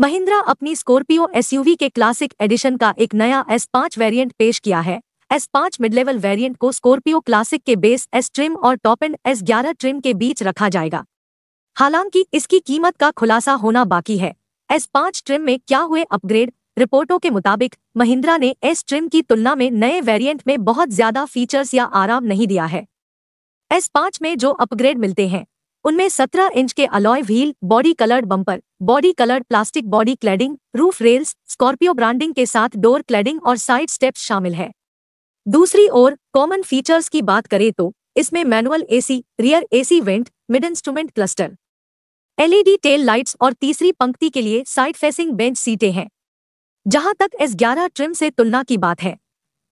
महिंद्रा अपनी Scorpio SUV के classic edition का एक नया एस पांच वेरियंट पेश किया है एस पांच मिड लेवल वेरियंट को स्कॉर्पियो क्लासिक के बेस एस ट्रिम और टॉप एंड एस ग्यारह ट्रिम के बीच रखा जाएगा हालांकि इसकी कीमत का खुलासा होना बाकी है एस पाँच ट्रिम में क्या हुए अपग्रेड रिपोर्टों के मुताबिक महिंद्रा ने एस ट्रिम की तुलना में नए वेरिएंट में बहुत ज्यादा फीचर्स या आराम नहीं दिया है एस पाँच में जो अपग्रेड मिलते हैं उनमें 17 इंच के alloy wheel body coloured bumper body coloured plastic body cladding roof rails Scorpio branding के साथ डोर क्लैडिंग और साइड स्टेप्स शामिल है दूसरी ओर कॉमन फीचर्स की बात करें तो इसमें manual AC rear AC vent mid instrument cluster LED tail lights और तीसरी पंक्ति के लिए साइड फेसिंग बेंच सीटें हैं जहां तक एस ग्यारह ट्रिम से तुलना की बात है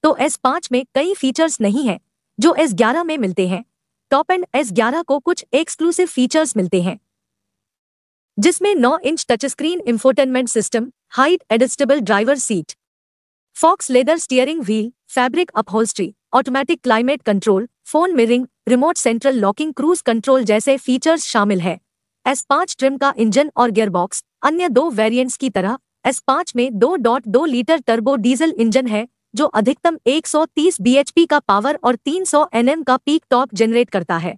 तो एस पांच में कई फीचर्स नहीं है जो एस ग्यारह में मिलते हैं टॉप एंड एस ग्यारह को कुछ एक्सक्लूसिव फीचर्स मिलते हैं जिसमें 9 inch touch screen infotainment system height adjustable driver seat faux leather steering wheel fabric upholstery automatic climate control phone mirroring remote central locking cruise control जैसे फीचर्स शामिल है S पांच ट्रिम का इंजन और gearbox अन्य दो वेरिएंट्स की तरह एस पांच में दो डॉट दो लीटर टर्बो डीजल इंजन है जो अधिकतम 130 bhp का पावर और 300 nm का पीक टॉप जनरेट करता है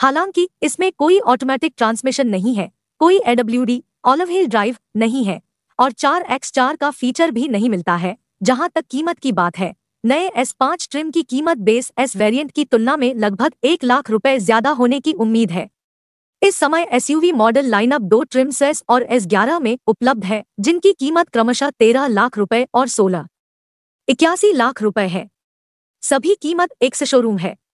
हालांकि इसमें कोई ऑटोमेटिक ट्रांसमिशन नहीं है कोई एडब्ल्यूडी ऑलिव हिल ड्राइव नहीं है और चार एक्स चार का फीचर भी नहीं मिलता है जहां तक कीमत की बात है नए S5 ट्रिम की कीमत बेस S वेरिएंट की तुलना में लगभग एक लाख रुपए ज्यादा होने की उम्मीद है इस समय एस मॉडल लाइनअप दो ट्रिम एस और ग्यारह में उपलब्ध है जिनकी कीमत क्रमशः तेरह लाख रुपए और सोलह इक्यासी लाख रुपए है सभी कीमत एक से शोरूम है